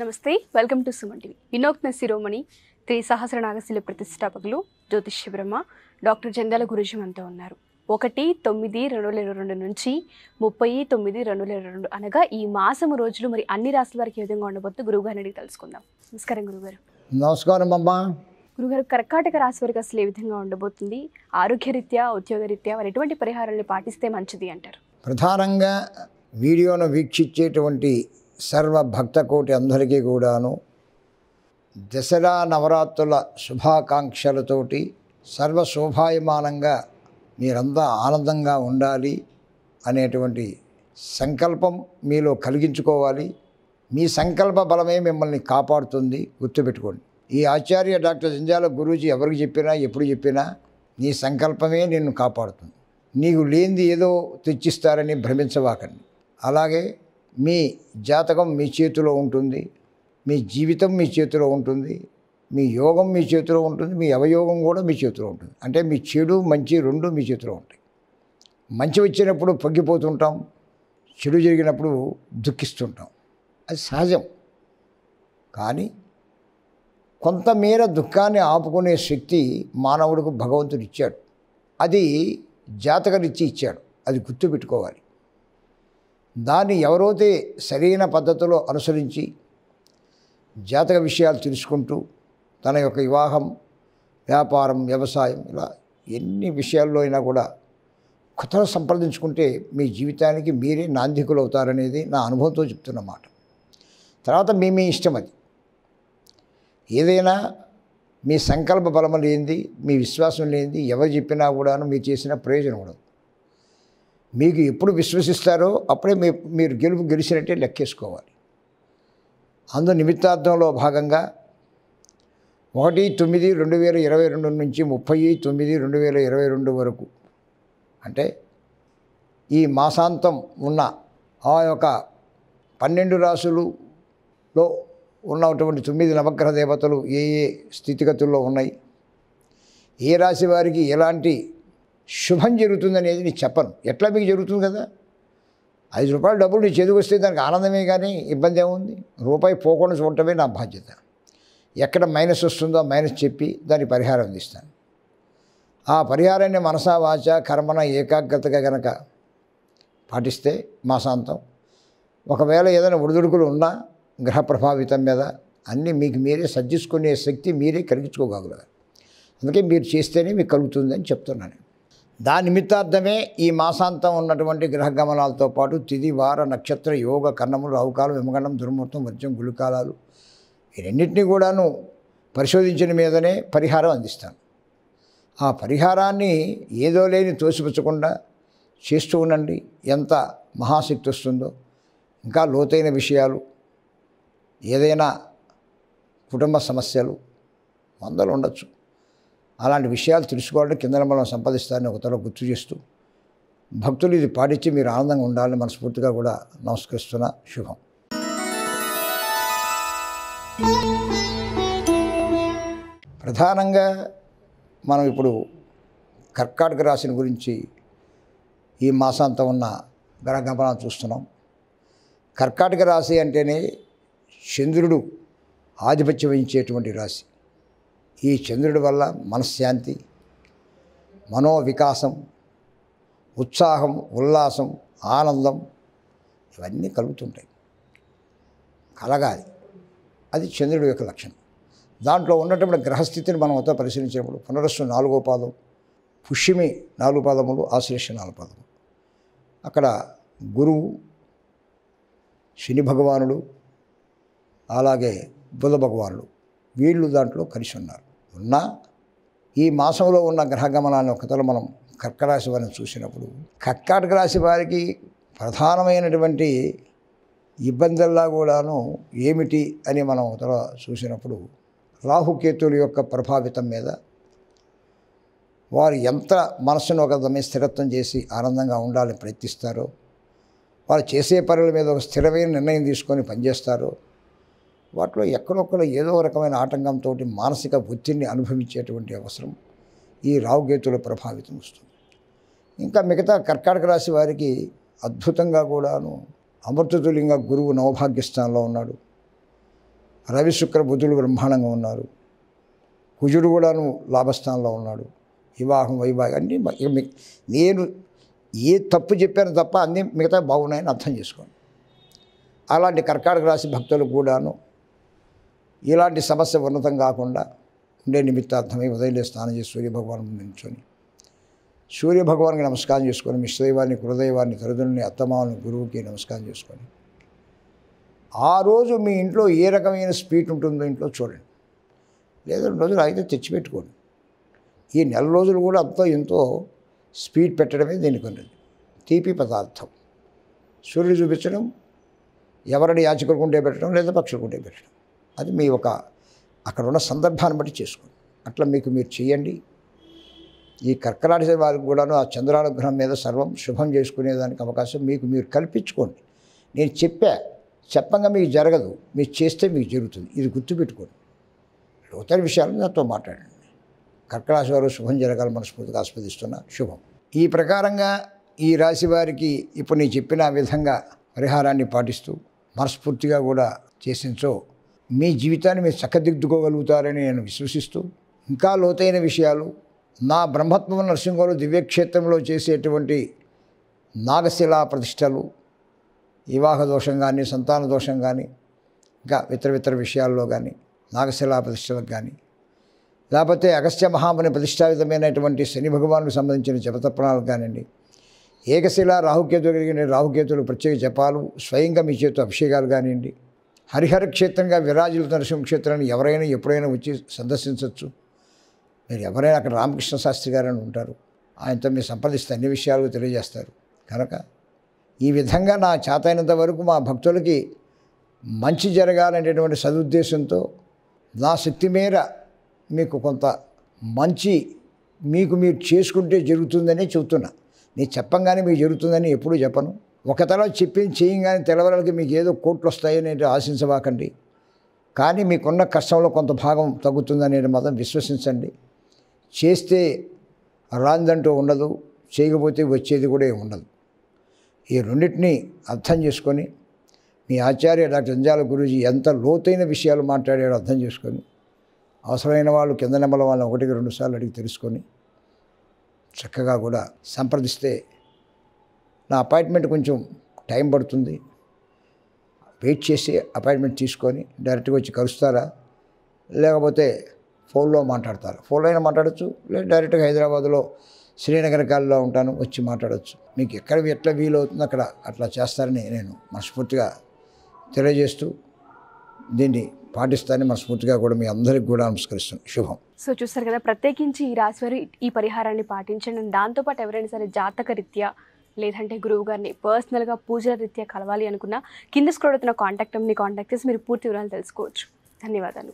నమస్తే welcome to Suman TV వినోక్న శిరోమణి శ్రీ సహస్ర నాగశిల ప్రతిష్టాపకులు జ్యోతిష్య బ్రహ్మ డాక్టర్ జంగల గురుజీ మనతో ఉన్నారు ఒకటి తొమ్మిది రెండు వేల ఇరవై రెండు నుంచి ముప్పై తొమ్మిది రెండు వేల ఇరవై రెండు అనగా ఈ మాసము రోజులు మరి అన్ని రాసుల వారికి ఏ విధంగా ఉండబోతుంది గురువుగారిని అడిగి తెలుసుకుందాం నమస్కారం గురుగారు నమస్కారం అమ్మ గురుగారు కర్కాటక రాశి వారికి అసలు ఏ విధంగా ఉండబోతుంది ఆరోగ్యరీత్యా ఉద్యోగరీత్యా వారు ఎటువంటి పరిహారాలను పాటిస్తే మంచిది అంటారు ప్రధానంగా వీడియోను వీక్షించేటువంటి సర్వ భక్త కోటి అందరికీ కూడాను దసరా నవరాత్రుల శుభాకాంక్షలతోటి సర్వ శోభాయమానంగా మీరంతా ఆనందంగా ఉండాలి అనేటువంటి సంకల్పం మీలో కలిగించుకోవాలి మీ సంకల్ప బలమే మిమ్మల్ని కాపాడుతుంది గుర్తుపెట్టుకోండి ఈ ఆచార్య డాక్టర్ జంజాల గురూజీ ఎవరికి చెప్పినా ఎప్పుడు చెప్పినా నీ సంకల్పమే నిన్ను కాపాడుతుంది నీకు లేనిది ఏదో తెచ్చిస్తారని భ్రమించవాకండి అలాగే మీ జాతకం మీ చేతిలో ఉంటుంది మీ జీవితం మీ చేతిలో ఉంటుంది మీ యోగం మీ చేతిలో ఉంటుంది మీ అవయోగం కూడా మీ చేతిలో ఉంటుంది అంటే మీ చెడు మంచి రెండు మీ చేతిలో ఉంటాయి మంచి వచ్చినప్పుడు పగ్గిపోతుంటాం చెడు జరిగినప్పుడు దుఃఖిస్తుంటాం అది సహజం కానీ కొంతమేర దుఃఖాన్ని ఆపుకునే శక్తి మానవుడికి భగవంతుడు ఇచ్చాడు అది జాతకరిచ్చి ఇచ్చాడు అది గుర్తుపెట్టుకోవాలి దాన్ని ఎవరైతే సరైన పద్ధతిలో అనుసరించి జాతక విషయాలు తెలుసుకుంటూ తన యొక్క వివాహం వ్యాపారం వ్యవసాయం ఇలా ఎన్ని విషయాల్లో అయినా కూడా కొత్తలు సంప్రదించుకుంటే మీ జీవితానికి మీరే నాందికులు అవుతారనేది నా అనుభవంతో చెప్తున్నమాట తర్వాత మీ మీ ఇష్టం అది ఏదైనా మీ సంకల్ప బలం లేనిది మీ విశ్వాసం లేనిది ఎవరు చెప్పినా కూడాను మీరు చేసిన ప్రయోజనం ఉండదు మీకు ఎప్పుడు విశ్వసిస్తారో అప్పుడే మీ మీరు గెలుపు గెలిచినట్టే లెక్కేసుకోవాలి అందు నిమిత్తార్థంలో భాగంగా ఒకటి తొమ్మిది రెండు వేల ఇరవై రెండు నుంచి ముప్పై తొమ్మిది రెండు వేల ఇరవై రెండు వరకు అంటే ఈ మాసాంతం ఉన్న ఆ యొక్క పన్నెండు రాసులులో ఉన్నటువంటి తొమ్మిది నవగ్రహ దేవతలు ఏ ఏ స్థితిగతుల్లో ఉన్నాయి ఏ రాశి వారికి ఎలాంటి శుభం జరుగుతుంది అనేది నేను చెప్పను ఎట్లా మీకు జరుగుతుంది కదా ఐదు రూపాయలు డబ్బులు నీ చేతికి వస్తే దానికి ఆనందమే కానీ ఇబ్బంది ఏముంది రూపాయి పోకుండా చూడటమే నా బాధ్యత ఎక్కడ మైనస్ వస్తుందో మైనస్ చెప్పి దాని పరిహారం అందిస్తాను ఆ పరిహారాన్ని మనసా వాచ కర్మన ఏకాగ్రతగా కనుక పాటిస్తే మాసాంతం ఒకవేళ ఏదైనా ఒడిదుడుకులు ఉన్నా గ్రహ ప్రభావితం మీద అన్నీ మీకు మీరే సర్జించుకునే శక్తి మీరే కలిగించుకోగలరు అందుకే మీరు చేస్తేనే మీకు కలుగుతుందని చెప్తున్నాను దాని నిమిత్తార్థమే ఈ మాసాంతం ఉన్నటువంటి గ్రహగమనాలతో పాటు తిది వార నక్షత్ర యోగ కన్నములు రావుకాలం విమగండం దుర్ముహూర్తం వర్జం గుళికాలాలు ఈ రెండింటినీ కూడాను పరిశోధించిన మీదనే పరిహారం అందిస్తాను ఆ పరిహారాన్ని ఏదో లేని తోసిపుచ్చకుండా చేస్తూ ఉండండి ఎంత మహాశక్తి వస్తుందో ఇంకా లోతైన విషయాలు ఏదైనా కుటుంబ సమస్యలు వందలు ఉండొచ్చు అలాంటి విషయాలు తెలుసుకోవడం కింద మనం సంపాదిస్తారని ఒక త్వర గుర్తు చేస్తూ భక్తులు ఇది పాటించి మీరు ఆనందంగా ఉండాలని మనస్ఫూర్తిగా కూడా నమస్కరిస్తున్న శుభం ప్రధానంగా మనం ఇప్పుడు కర్కాటక రాశిని గురించి ఈ మాసాంతం ఉన్న గ్రహగమనం చూస్తున్నాం కర్కాటక రాశి అంటేనే చంద్రుడు ఆధిపత్యం వహించేటువంటి రాశి ఈ చంద్రుడి వల్ల మనశ్శాంతి మనోవికాసం ఉత్సాహం ఉల్లాసం ఆనందం ఇవన్నీ కలుగుతుంటాయి కలగాలి అది చంద్రుడి యొక్క లక్షణం దాంట్లో ఉన్నటువంటి గ్రహస్థితిని మనం అంతా పరిశీలించినప్పుడు పునరస్సు నాలుగో పాదం పుష్యమి నాలుగు పాదములు ఆశ్లేష నాలుగు పాదములు అక్కడ గురువు శని భగవానుడు అలాగే బుధ భగవానుడు వీళ్ళు దాంట్లో కలిసి ఉన్నారు ఉన్నా ఈ మాసంలో ఉన్న గ్రహగమనాన్ని ఒకతల మనం కర్కరాశి వారిని చూసినప్పుడు కర్కాటక రాశి వారికి ప్రధానమైనటువంటి ఇబ్బందుల్లా కూడాను ఏమిటి అని మనం ఒకతల చూసినప్పుడు రాహుకేతువుల యొక్క ప్రభావితం మీద వారు ఎంత మనసును ఒక దమ్మే స్థిరత్వం చేసి ఆనందంగా ఉండాలని ప్రయత్నిస్తారో వారు చేసే పనుల మీద ఒక స్థిరమైన నిర్ణయం తీసుకొని పనిచేస్తారో వాటిలో ఎక్కడొక్కడ ఏదో రకమైన ఆటంకంతో మానసిక ఒత్తిడిని అనుభవించేటువంటి అవసరం ఈ రావుగేతులు ప్రభావితం వస్తుంది ఇంకా మిగతా కర్కాటక రాశి వారికి అద్భుతంగా కూడాను అమృతతుల్యంగా గురువు నవభాగ్యస్థానంలో ఉన్నాడు రవి శుక్ర బ్రహ్మాండంగా ఉన్నారు కుజుడు కూడాను లాభస్థానంలో ఉన్నాడు వివాహం వైవాహం అన్నీ నేను ఏ తప్పు చెప్పాను తప్ప అన్నీ మిగతా బాగున్నాయని అర్థం చేసుకోండి అలాంటి కర్కాటక రాశి భక్తులు కూడాను ఇలాంటి సమస్య ఉన్నతం కాకుండా ఉండే నిమిత్తార్థమై ఉదయంలో స్నానం చేసి సూర్యభగవాన్ నిల్చొని సూర్యభగవానికి నమస్కారం చేసుకొని మిశ్రదైవాన్ని కులదైవాన్ని తరుదుల్ని అత్తమాలను గురువుకి నమస్కారం చేసుకొని ఆ రోజు మీ ఇంట్లో ఏ రకమైన స్పీడ్ ఉంటుందో ఇంట్లో చూడండి లేదా రెండు రోజులు అయితే తెచ్చిపెట్టుకోండి ఈ నెల రోజులు కూడా అంత ఎంతో స్పీడ్ పెట్టడమే దీనికి ఉన్నది తీపి పదార్థం సూర్యుడు చూపించడం ఎవరిని యాచకులకుంటే పెట్టడం లేదా పక్షులకుంటే పెట్టడం అది మీ ఒక అక్కడ ఉన్న సందర్భాన్ని బట్టి చేసుకోండి అట్లా మీకు మీరు చేయండి ఈ కర్కరాటి వారికి కూడాను ఆ చంద్రానుగ్రహం మీద సర్వం శుభం చేసుకునేదానికి అవకాశం మీకు మీరు కల్పించుకోండి నేను చెప్పా చెప్పంగా మీకు జరగదు మీరు చేస్తే మీకు జరుగుతుంది ఇది గుర్తుపెట్టుకోండి లోతైన విషయాలు నాతో మాట్లాడండి కర్కరాశి వారు శుభం జరగాలని మనస్ఫూర్తిగా ఆస్వాదిస్తున్నా శుభం ఈ ప్రకారంగా ఈ రాశి వారికి ఇప్పుడు నేను చెప్పిన విధంగా పరిహారాన్ని పాటిస్తూ మనస్ఫూర్తిగా కూడా చేసించో మీ జీవితాన్ని మీరు చక్కదిద్దుకోగలుగుతారని నేను విశ్వసిస్తూ ఇంకా లోతైన విషయాలు నా బ్రహ్మత్వం నరసింహలు దివ్యక్షేత్రంలో చేసేటువంటి నాగశిలా ప్రతిష్టలు వివాహ దోషం కానీ సంతాన దోషం కానీ ఇంకా ఇతర ఇతర విషయాల్లో కానీ నాగశిలా ప్రతిష్టలకు కానీ లేకపోతే అగస్త్య మహాముని ప్రతిష్టావితమైనటువంటి శని భగవానుకు సంబంధించిన జపతప్రణాలు కానివ్వండి ఏకశిలా రాహుకేతులు కలిగిన రాహుకేతులు ప్రత్యేక జపాలు స్వయంగా మీ చేతు అభిషేకాలు కానివ్వండి హరిహర క్షేత్రంగా విరాజుల నరసింహక్షేత్రాన్ని ఎవరైనా ఎప్పుడైనా వచ్చి సందర్శించవచ్చు మీరు ఎవరైనా అక్కడ రామకృష్ణ శాస్త్రి గారు అని ఉంటారు ఆయనతో మీరు సంప్రదిస్తే అన్ని విషయాలు తెలియజేస్తారు కనుక ఈ విధంగా నా చేతైనంత వరకు మా భక్తులకి మంచి జరగాలనేటటువంటి సదుద్దేశంతో నా శక్తి మేర మీకు కొంత మంచి మీకు మీరు చేసుకుంటే జరుగుతుందని చెబుతున్నా నేను చెప్పంగానే మీకు జరుగుతుందని ఎప్పుడూ చెప్పను ఒక తల చెప్పింది చేయంగానే తెలవరాలకి మీకు ఏదో కోట్లు వస్తాయని ఆశించబాకండి కానీ మీకున్న కష్టంలో కొంత భాగం తగ్గుతుందనే మాత్రం విశ్వసించండి చేస్తే రాందంటూ ఉండదు చేయకపోతే వచ్చేది కూడా ఉండదు ఈ రెండింటినీ అర్థం చేసుకొని మీ ఆచార్య డాక్టర్ అంజాల గురూజీ ఎంత లోతైన విషయాలు మాట్లాడాడో అర్థం చేసుకొని అవసరమైన వాళ్ళు కింద నెంబర్ వాళ్ళని ఒకటికి రెండుసార్లు అడిగి తెలుసుకొని చక్కగా కూడా సంప్రదిస్తే నా అపాయింట్మెంట్ కొంచెం టైం పడుతుంది వెయిట్ చేసి అపాయింట్మెంట్ తీసుకొని డైరెక్ట్గా వచ్చి కలుస్తారా లేకపోతే ఫోన్లో మాట్లాడతారా ఫోన్లో అయినా మాట్లాడచ్చు లేదా డైరెక్ట్గా హైదరాబాద్లో శ్రీనగర్ కాల్లో ఉంటాను వచ్చి మాట్లాడచ్చు మీకు ఎక్కడ ఎట్లా వీలవుతుందో అక్కడ అట్లా చేస్తారని నేను మనస్ఫూర్తిగా తెలియజేస్తూ దీన్ని పాటిస్తాను మనస్ఫూర్తిగా కూడా మీ అందరికి కూడా నమస్కరిస్తున్నాను శుభం సో చూస్తారు కదా ప్రత్యేకించి ఈ రాశివారు ఈ పరిహారాన్ని పాటించండి దాంతోపాటు ఎవరైనా సరే జాతక రీత్యా లేదంటే గురువు గారిని పర్సనల్గా పూజల రీత్యా కలవాలి అనుకున్నా కింద స్క్రోడ్ అవుతున్న కాంటాక్ట్ మీ కాంటాక్ట్ చేసి మీరు పూర్తి వివరాలు తెలుసుకోవచ్చు ధన్యవాదాలు